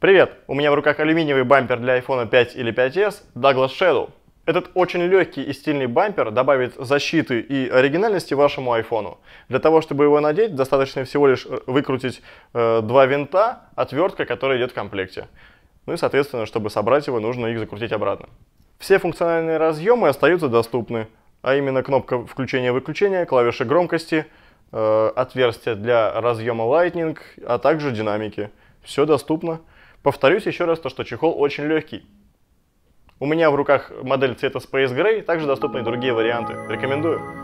Привет! У меня в руках алюминиевый бампер для iPhone 5 или 5s Douglas Shadow. Этот очень легкий и стильный бампер добавит защиты и оригинальности вашему iPhone. Для того, чтобы его надеть, достаточно всего лишь э, выкрутить э, два винта, отвертка, которая идет в комплекте. Ну и, соответственно, чтобы собрать его, нужно их закрутить обратно. Все функциональные разъемы остаются доступны, а именно кнопка включения-выключения, клавиши громкости – Э, отверстия для разъема Lightning, а также динамики. Все доступно. Повторюсь еще раз то, что чехол очень легкий. У меня в руках модель цвета Space Gray, также доступны и другие варианты. Рекомендую.